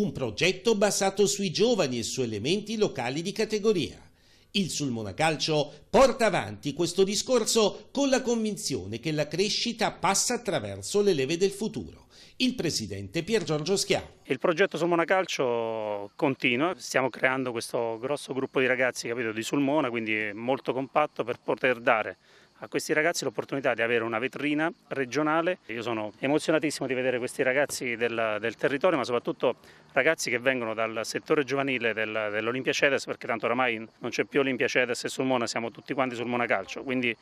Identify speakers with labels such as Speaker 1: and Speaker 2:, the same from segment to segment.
Speaker 1: Un progetto basato sui giovani e su elementi locali di categoria. Il Sulmona Calcio porta avanti questo discorso con la convinzione che la crescita passa attraverso le leve del futuro. Il presidente Pier Giorgio
Speaker 2: Schiavo. Il progetto Sulmona Calcio continua, stiamo creando questo grosso gruppo di ragazzi capito, di Sulmona, quindi molto compatto per poter dare a questi ragazzi l'opportunità di avere una vetrina regionale. Io sono emozionatissimo di vedere questi ragazzi del, del territorio, ma soprattutto ragazzi che vengono dal settore giovanile del, dell'Olimpia Cedes, perché tanto oramai non c'è più Olimpia Cedes e Sulmona, siamo tutti quanti sul Mona Calcio, quindi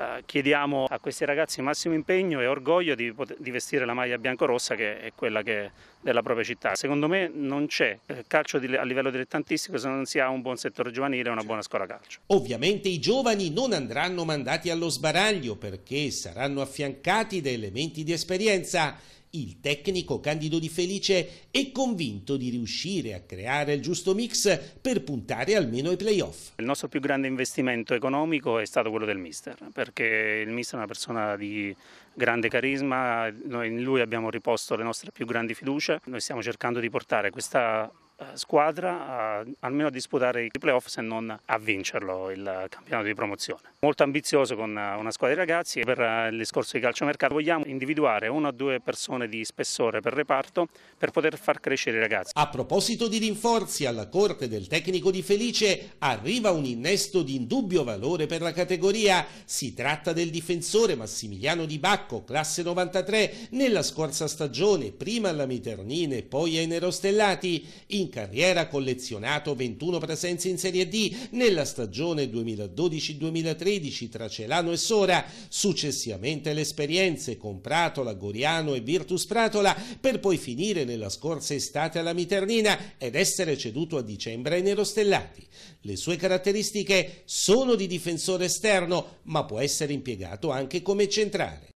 Speaker 2: eh, chiediamo a questi ragazzi massimo impegno e orgoglio di, di vestire la maglia biancorossa che è quella che è della propria città. Secondo me non c'è eh, calcio a livello dilettantistico se non si ha un buon settore giovanile e una buona scuola calcio.
Speaker 1: Ovviamente i giovani non andranno mandati allo sbaraglio perché saranno affiancati da elementi di esperienza il tecnico Candido Di Felice è convinto di riuscire a creare il giusto mix per puntare almeno ai
Speaker 2: playoff. Il nostro più grande investimento economico è stato quello del mister, perché il mister è una persona di grande carisma, noi in lui abbiamo riposto le nostre più grandi fiducia, noi stiamo cercando di portare questa eh, squadra a, eh, almeno a disputare i playoff se non a vincerlo il campionato di promozione. Molto ambizioso con eh, una squadra di ragazzi per il discorso di calciomercato vogliamo individuare una o due persone di spessore per reparto per poter far crescere i ragazzi.
Speaker 1: A proposito di rinforzi alla corte del tecnico di Felice arriva un innesto di indubbio valore per la categoria. Si tratta del difensore Massimiliano Di Bacco, classe 93, nella scorsa stagione prima alla Miternine e poi ai Nerostellati. In carriera ha collezionato 21 presenze in Serie D nella stagione 2012-2013 tra Celano e Sora, successivamente le esperienze con Pratola, Goriano e Virtus Pratola per poi finire nella scorsa estate alla Miternina ed essere ceduto a dicembre ai Nerostellati. Le sue caratteristiche sono di difensore esterno ma può essere impiegato anche come centrale.